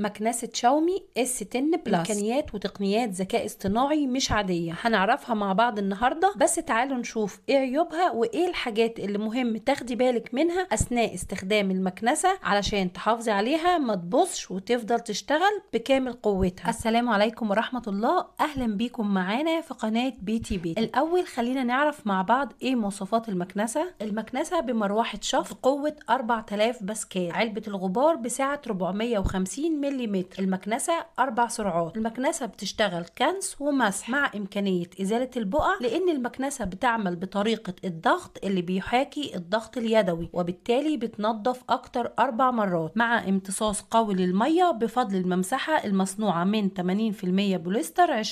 مكنسة شاومي اس 10 بلس إمكانيات وتقنيات ذكاء اصطناعي مش عادية هنعرفها مع بعض النهاردة بس تعالوا نشوف ايه عيوبها وايه الحاجات اللي مهم تاخدي بالك منها أثناء استخدام المكنسة علشان تحافظي عليها ما تبصش وتفضل تشتغل بكامل قوتها السلام عليكم ورحمة الله أهلا بيكم معانا في قناة بيتي بي الأول خلينا نعرف مع بعض ايه مواصفات المكنسة المكنسة بمروحة شفط قوة 4000 باسكال علبة الغبار بسعة 450 ملي ملم المكنسة أربع سرعات المكنسة بتشتغل كنس ومسح مع إمكانية إزالة البقع لأن المكنسة بتعمل بطريقة الضغط اللي بيحاكي الضغط اليدوي وبالتالي بتنظف أكتر أربع مرات مع امتصاص قوي للمية بفضل الممسحة المصنوعة من 80% بوليستر 20%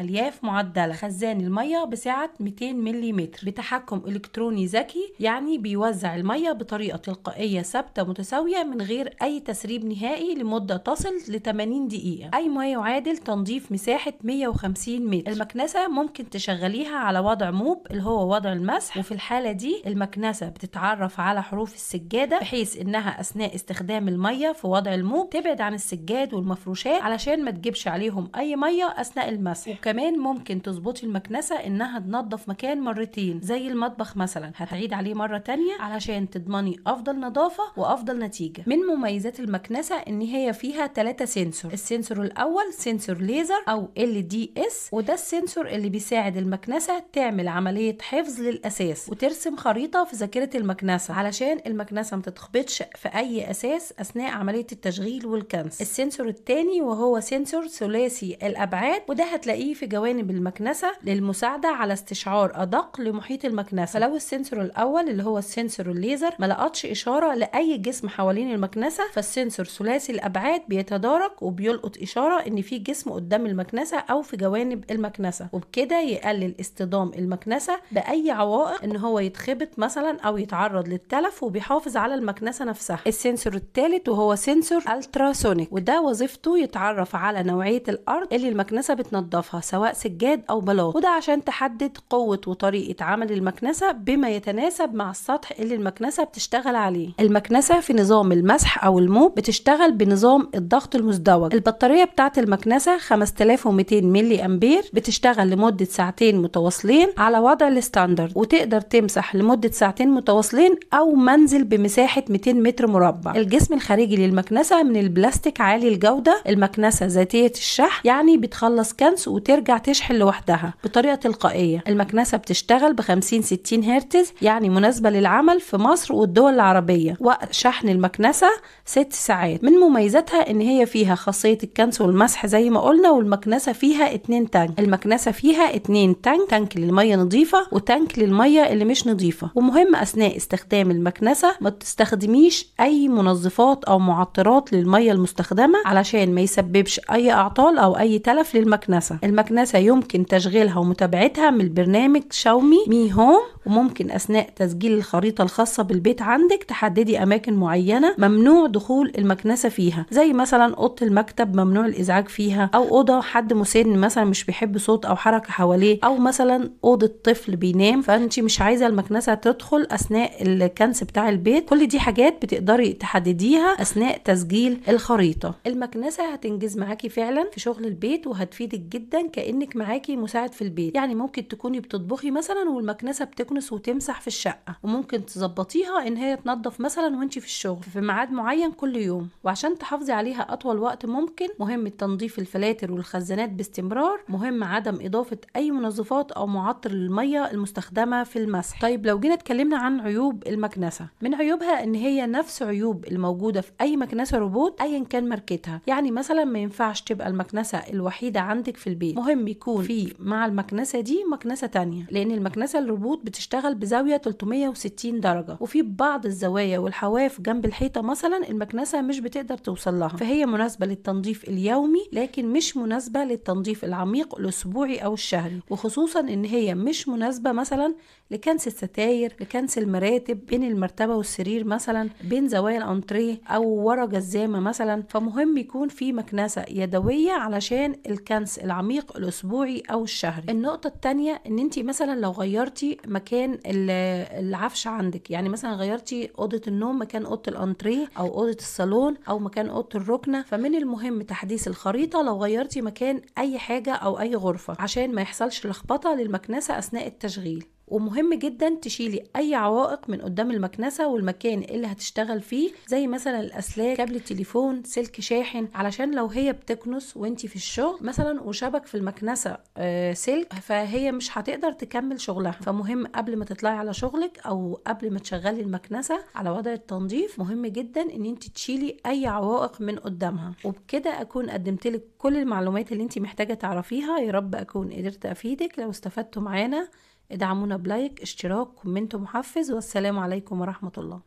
ألياف معدلة خزان المية بسعة 200 ملم بتحكم إلكتروني ذكي يعني بيوزع المية بطريقة تلقائية ثابتة متساوية من غير أي تسريب نهائي لمدة المضادة تصل ل 80 دقيقة أي ما يعادل تنظيف مساحة 150 متر المكنسة ممكن تشغليها على وضع موب اللي هو وضع المسح وفي الحالة دي المكنسة بتتعرف على حروف السجادة بحيث إنها أثناء استخدام المية في وضع الموب تبعد عن السجاد والمفروشات علشان ما تجيبش عليهم أي مية أثناء المسح وكمان ممكن تظبطي المكنسة إنها تنظف مكان مرتين زي المطبخ مثلا هتعيد عليه مرة تانية علشان تضمني أفضل نظافة وأفضل نتيجة من مميزات المكنسة إن هي الخلفيه فيها ثلاثه سنسور السنسور الاول سنسور ليزر او ال دي اس وده السنسور اللي بيساعد المكنسه تعمل عمليه حفظ للاساس وترسم خريطه في ذاكره المكنسه علشان المكنسه ما تتخبطش في اي اساس اثناء عمليه التشغيل والكنس السنسور الثاني وهو سنسور ثلاثي الابعاد وده هتلاقيه في جوانب المكنسه للمساعده على استشعار ادق لمحيط المكنسه فلو السنسور الاول اللي هو السنسور الليزر ما لقطش اشاره لاي جسم حوالين المكنسه فالسنسور ثلاثي الابعاد الأبعاد بيتدارك وبيلقط إشارة إن في جسم قدام المكنسة أو في جوانب المكنسة وبكده يقلل اصطدام المكنسة بأي عوائق إن هو يتخبط مثلا أو يتعرض للتلف وبيحافظ على المكنسة نفسها السنسور الثالث وهو سنسور التراسونيك وده وظيفته يتعرف على نوعية الأرض اللي المكنسة بتنضفها سواء سجاد أو بلاط وده عشان تحدد قوة وطريقة عمل المكنسة بما يتناسب مع السطح اللي المكنسة بتشتغل عليه المكنسة في نظام المسح أو الموب بتشتغل بنظام نظام الضغط المزدوج البطارية بتاعت المكنسة 5200 ملي أمبير بتشتغل لمدة ساعتين متواصلين على وضع الستاندرد وتقدر تمسح لمدة ساعتين متواصلين أو منزل بمساحة 200 متر مربع الجسم الخارجي للمكنسة من البلاستيك عالي الجودة المكنسة ذاتية الشحن يعني بتخلص كنس وترجع تشحن لوحدها بطريقة تلقائية المكنسة بتشتغل ب 50 60 هرتز يعني مناسبة للعمل في مصر والدول العربية وشحن المكنسة 6 ساعات من مميزات ميزتها ان هي فيها خاصيه الكنس والمسح زي ما قلنا والمكنسه فيها اتنين تانك المكنسه فيها اتنين تانك تانك للميه نظيفه وتانك للميه اللي مش نظيفه ومهم اثناء استخدام المكنسه ما تستخدميش اي منظفات او معطرات للميه المستخدمه علشان ما يسببش اي اعطال او اي تلف للمكنسه المكنسه يمكن تشغيلها ومتابعتها من البرنامج شاومي مي هوم وممكن اثناء تسجيل الخريطه الخاصه بالبيت عندك تحددي اماكن معينه ممنوع دخول المكنسه فيها زي مثلا اوضه المكتب ممنوع الازعاج فيها او اوضه حد مسن مثلا مش بيحب صوت او حركه حواليه او مثلا اوضه طفل بينام فانت مش عايزه المكنسه تدخل اثناء الكنس بتاع البيت كل دي حاجات بتقدري تحدديها اثناء تسجيل الخريطه المكنسه هتنجز معاكي فعلا في شغل البيت وهتفيدك جدا كانك معاكي مساعد في البيت يعني ممكن تكوني بتطبخي مثلا والمكنسه بتكنس وتمسح في الشقه وممكن تظبطيها ان هي تنظف مثلا وانت في الشغل في ميعاد معين كل يوم وعشان تحط تحافظي عليها أطول وقت ممكن مهم تنظيف الفلاتر والخزانات باستمرار مهم عدم إضافة أي منظفات أو معطر للمية المستخدمة في المسح طيب لو جينا اتكلمنا عن عيوب المكنسة من عيوبها إن هي نفس عيوب الموجودة في أي مكنسة روبوت أيا كان ماركتها يعني مثلا ما ينفعش تبقى المكنسة الوحيدة عندك في البيت مهم يكون في مع المكنسة دي مكنسة تانية لأن المكنسة الروبوت بتشتغل بزاوية 360 درجة وفي بعض الزوايا والحواف جنب الحيطة مثلا المكنسة مش بتقدر توصل توصل لها فهي مناسبة للتنظيف اليومي لكن مش مناسبة للتنظيف العميق الأسبوعي أو الشهري وخصوصا إن هي مش مناسبة مثلا لكنس الستاير لكنس المراتب بين المرتبة والسرير مثلا بين زوايا الأنتريه أو ورا جزامة مثلا فمهم يكون في مكنسة يدوية علشان الكنس العميق الأسبوعي أو الشهري النقطة الثانية إن أنت مثلا لو غيرتي مكان العفش عندك يعني مثلا غيرتي أوضة النوم مكان أوضة الأنتريه أو أوضة الصالون أو مكان اوضه الركنه فمن المهم تحديث الخريطه لو غيرتي مكان اي حاجه او اي غرفه عشان ما يحصلش لخبطه للمكنسه اثناء التشغيل ومهم جدا تشيلي اي عوائق من قدام المكنسه والمكان اللي هتشتغل فيه زي مثلا الاسلاك كابل التليفون سلك شاحن علشان لو هي بتكنس وانت في الشغل مثلا وشبك في المكنسه آه، سلك فهي مش هتقدر تكمل شغلها فمهم قبل ما تطلعي على شغلك او قبل ما تشغلي المكنسه على وضع التنظيف مهم جدا ان انت تشيلي اي عوائق من قدامها وبكده اكون قدمت لك كل المعلومات اللي انت محتاجه تعرفيها يا رب اكون قدرت افيدك لو استفدتوا معانا ادعمونا بلايك اشتراك كومنت محفز والسلام عليكم ورحمة الله